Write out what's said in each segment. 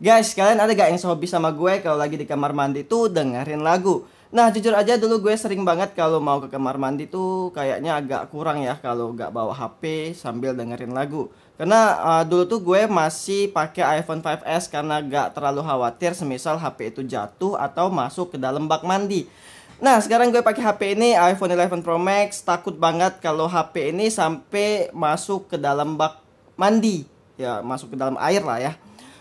Guys, kalian ada gak yang sehobi sama gue kalau lagi di kamar mandi tuh dengerin lagu? Nah, jujur aja dulu gue sering banget kalau mau ke kamar mandi tuh kayaknya agak kurang ya kalau gak bawa HP sambil dengerin lagu. Karena uh, dulu tuh gue masih pakai iPhone 5S karena gak terlalu khawatir semisal HP itu jatuh atau masuk ke dalam bak mandi. Nah, sekarang gue pakai HP ini iPhone 11 Pro Max. Takut banget kalau HP ini sampai masuk ke dalam bak mandi. Ya, masuk ke dalam air lah ya.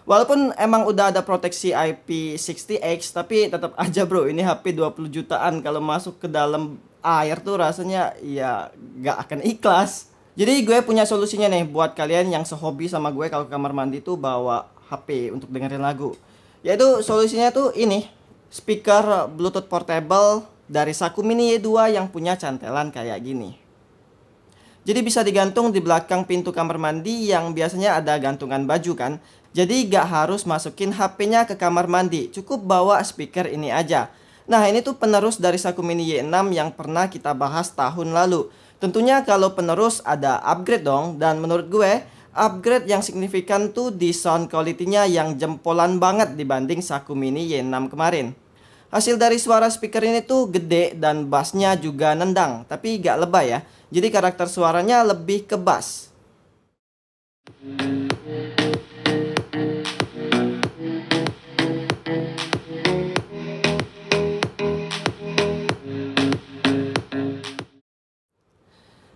Walaupun emang udah ada proteksi IP60X tapi tetap aja bro ini HP 20 jutaan kalau masuk ke dalam air tuh rasanya ya gak akan ikhlas. Jadi gue punya solusinya nih buat kalian yang sehobi sama gue kalau ke kamar mandi tuh bawa HP untuk dengerin lagu. Yaitu solusinya tuh ini, speaker Bluetooth portable dari Sakumi Mini Y2 yang punya cantelan kayak gini. Jadi bisa digantung di belakang pintu kamar mandi yang biasanya ada gantungan baju kan. Jadi gak harus masukin HP-nya ke kamar mandi, cukup bawa speaker ini aja. Nah ini tuh penerus dari Saku mini Y6 yang pernah kita bahas tahun lalu. Tentunya kalau penerus ada upgrade dong, dan menurut gue upgrade yang signifikan tuh di sound quality-nya yang jempolan banget dibanding Saku mini Y6 kemarin. Hasil dari suara speaker ini tuh gede dan bassnya juga nendang, tapi gak lebay ya. Jadi karakter suaranya lebih ke bass.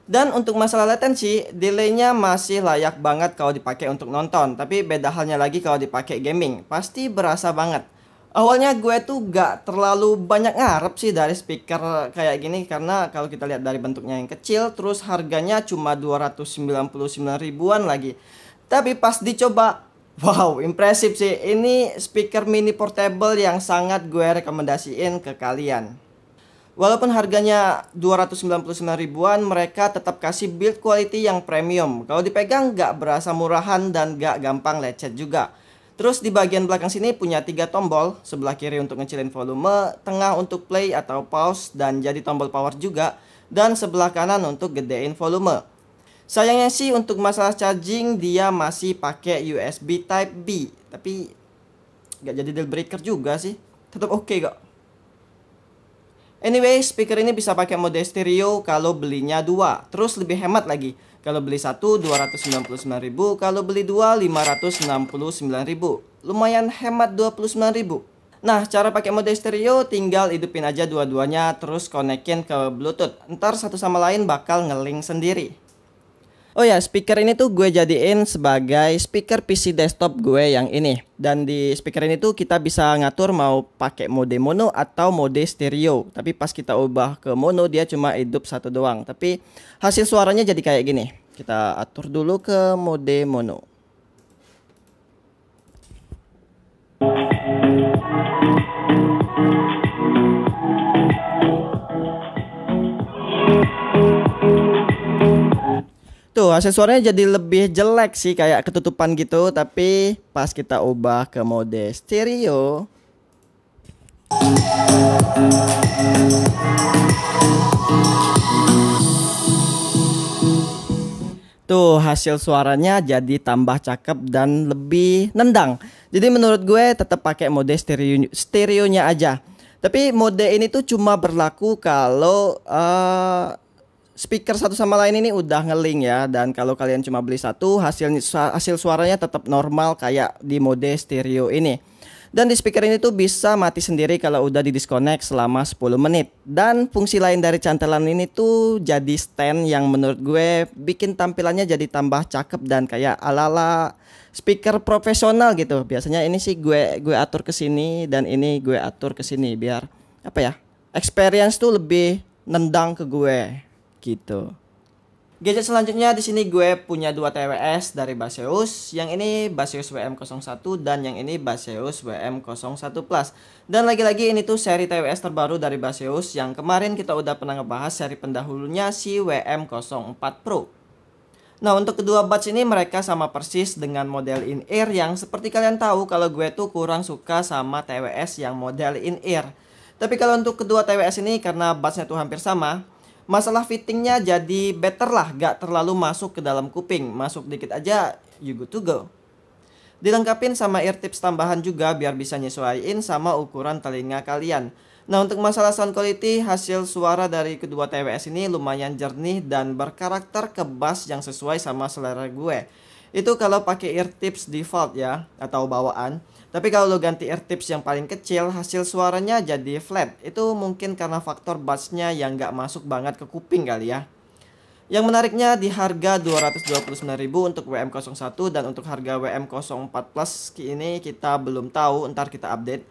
Dan untuk masalah latensi, delaynya masih layak banget kalau dipakai untuk nonton, tapi beda halnya lagi kalau dipakai gaming, pasti berasa banget awalnya gue tuh gak terlalu banyak ngarep sih dari speaker kayak gini karena kalau kita lihat dari bentuknya yang kecil terus harganya cuma 299 ribuan lagi tapi pas dicoba Wow, impresif sih. Ini speaker mini portable yang sangat gue rekomendasiin ke kalian. Walaupun harganya 299 ribuan, mereka tetap kasih build quality yang premium. Kalau dipegang gak berasa murahan dan gak gampang lecet juga. Terus di bagian belakang sini punya tiga tombol, sebelah kiri untuk ngecilin volume, tengah untuk play atau pause dan jadi tombol power juga, dan sebelah kanan untuk gedein volume. Sayangnya sih untuk masalah charging dia masih pakai USB Type B, tapi nggak jadi deal breaker juga sih, tetap oke okay kok. Anyway, speaker ini bisa pakai mode stereo kalau belinya dua, terus lebih hemat lagi. Kalau beli satu 299.000, kalau beli dua 569.000. Lumayan hemat 29.000. Nah, cara pakai mode stereo tinggal hidupin aja dua-duanya terus konekin ke Bluetooth. Ntar satu sama lain bakal ngeling sendiri. Oh ya, speaker ini tuh gue jadiin sebagai speaker PC desktop gue yang ini. Dan di speaker ini tuh kita bisa ngatur mau pakai mode mono atau mode stereo. Tapi pas kita ubah ke mono dia cuma hidup satu doang. Tapi hasil suaranya jadi kayak gini. Kita atur dulu ke mode mono. aksesornya jadi lebih jelek sih kayak ketutupan gitu tapi pas kita ubah ke mode stereo Tuh hasil suaranya jadi tambah cakep dan lebih nendang. Jadi menurut gue tetap pakai mode stereo stereonya aja. Tapi mode ini tuh cuma berlaku kalau uh, speaker satu sama lain ini udah ngeling ya dan kalau kalian cuma beli satu hasil hasil suaranya tetap normal kayak di mode stereo ini. Dan di speaker ini tuh bisa mati sendiri kalau udah di disconnect selama 10 menit. Dan fungsi lain dari cantelan ini tuh jadi stand yang menurut gue bikin tampilannya jadi tambah cakep dan kayak alala speaker profesional gitu. Biasanya ini sih gue gue atur ke sini dan ini gue atur ke sini biar apa ya? Experience tuh lebih nendang ke gue gitu. Gadget selanjutnya di sini gue punya dua TWS dari Baseus. Yang ini Baseus WM01 dan yang ini Baseus WM01 Plus. Dan lagi-lagi ini tuh seri TWS terbaru dari Baseus yang kemarin kita udah pernah ngebahas seri pendahulunya si WM04 Pro. Nah untuk kedua batch ini mereka sama persis dengan model in-ear yang seperti kalian tahu kalau gue tuh kurang suka sama TWS yang model in-ear. Tapi kalau untuk kedua TWS ini karena batchnya tuh hampir sama, masalah fittingnya jadi better lah gak terlalu masuk ke dalam kuping masuk dikit aja you good to go dilengkapin sama ear tips tambahan juga biar bisa nyesuaiin sama ukuran telinga kalian Nah untuk masalah sound quality hasil suara dari kedua TWS ini lumayan jernih dan berkarakter ke bass yang sesuai sama selera gue itu kalau pakai ear tips default ya atau bawaan. Tapi kalau lo ganti ear tips yang paling kecil, hasil suaranya jadi flat. Itu mungkin karena faktor bassnya yang gak masuk banget ke kuping kali ya. Yang menariknya di harga 229.000 untuk WM01 dan untuk harga WM04 Plus ini kita belum tahu, ntar kita update.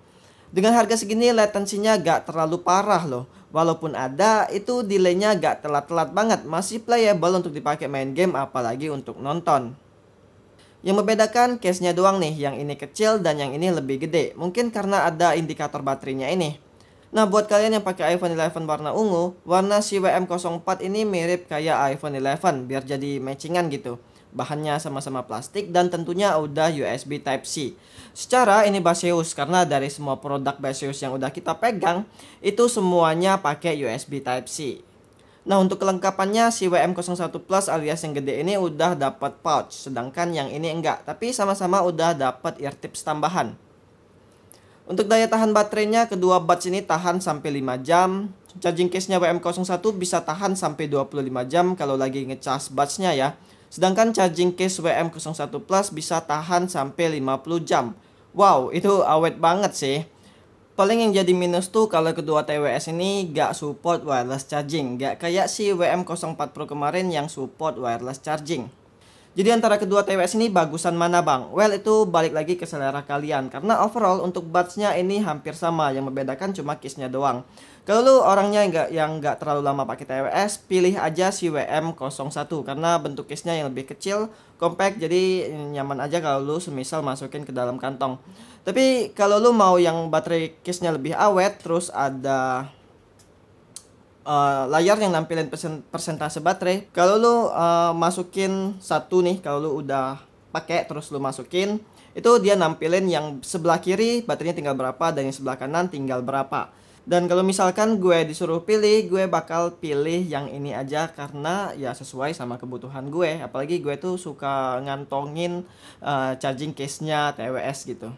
Dengan harga segini latensinya gak terlalu parah loh. Walaupun ada, itu delaynya gak telat-telat banget, masih playable untuk dipakai main game apalagi untuk nonton. Yang membedakan case-nya doang nih, yang ini kecil dan yang ini lebih gede. Mungkin karena ada indikator baterainya ini. Nah, buat kalian yang pakai iPhone 11 warna ungu, warna CWM04 ini mirip kayak iPhone 11, biar jadi matchingan gitu. Bahannya sama-sama plastik dan tentunya udah USB Type-C. Secara ini Baseus, karena dari semua produk Baseus yang udah kita pegang, itu semuanya pakai USB Type-C. Nah untuk kelengkapannya si WM01 Plus alias yang gede ini udah dapat pouch sedangkan yang ini enggak tapi sama-sama udah dapat ear tips tambahan. Untuk daya tahan baterainya kedua batch ini tahan sampai 5 jam. Charging case-nya WM01 bisa tahan sampai 25 jam kalau lagi ngecas batch-nya ya. Sedangkan charging case WM01 Plus bisa tahan sampai 50 jam. Wow, itu awet banget sih. Paling yang jadi minus tuh kalau kedua TWS ini gak support wireless charging, gak kayak si WM04 Pro kemarin yang support wireless charging. Jadi antara kedua TWS ini bagusan mana bang? Well itu balik lagi ke selera kalian Karena overall untuk buds ini hampir sama Yang membedakan cuma case-nya doang Kalau lu orangnya nggak yang nggak terlalu lama pakai TWS Pilih aja si WM01 Karena bentuk case-nya yang lebih kecil Compact jadi nyaman aja kalau lu semisal masukin ke dalam kantong Tapi kalau lu mau yang baterai case-nya lebih awet Terus ada Eh, layar yang nampilin persentase baterai kalau lu uh, masukin satu nih kalau lu udah pakai terus lu masukin itu dia nampilin yang sebelah kiri baterainya tinggal berapa dan yang sebelah kanan tinggal berapa dan kalau misalkan gue disuruh pilih gue bakal pilih yang ini aja karena ya sesuai sama kebutuhan gue apalagi gue tuh suka ngantongin uh, charging case nya TWS gitu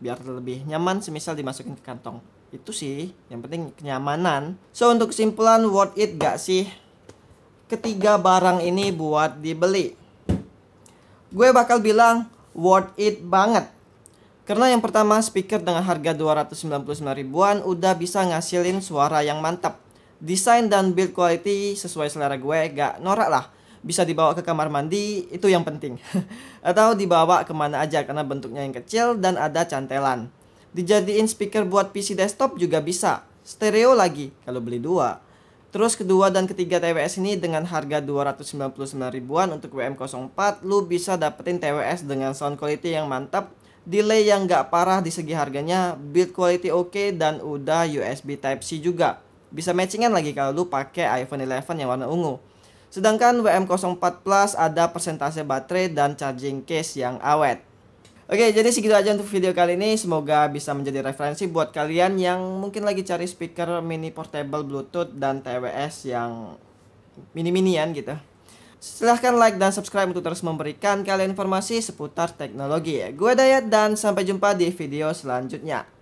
biar lebih nyaman semisal dimasukin ke kantong itu sih yang penting kenyamanan so untuk kesimpulan worth it gak sih ketiga barang ini buat dibeli gue bakal bilang worth it banget karena yang pertama speaker dengan harga 299 ribuan udah bisa ngasilin suara yang mantap desain dan build quality sesuai selera gue gak norak lah bisa dibawa ke kamar mandi itu yang penting atau dibawa kemana aja karena bentuknya yang kecil dan ada cantelan Dijadiin speaker buat PC desktop juga bisa. Stereo lagi kalau beli dua. Terus kedua dan ketiga TWS ini dengan harga 299 ribuan untuk WM04 lu bisa dapetin TWS dengan sound quality yang mantap, delay yang nggak parah di segi harganya, build quality oke okay, dan udah USB Type C juga. Bisa matchingan lagi kalau lu pake iPhone 11 yang warna ungu. Sedangkan WM04 Plus ada persentase baterai dan charging case yang awet. Oke, jadi segitu aja untuk video kali ini. Semoga bisa menjadi referensi buat kalian yang mungkin lagi cari speaker mini portable Bluetooth dan TWS yang mini-minian gitu. Silahkan like dan subscribe untuk terus memberikan kalian informasi seputar teknologi ya. Gue Dayat dan sampai jumpa di video selanjutnya.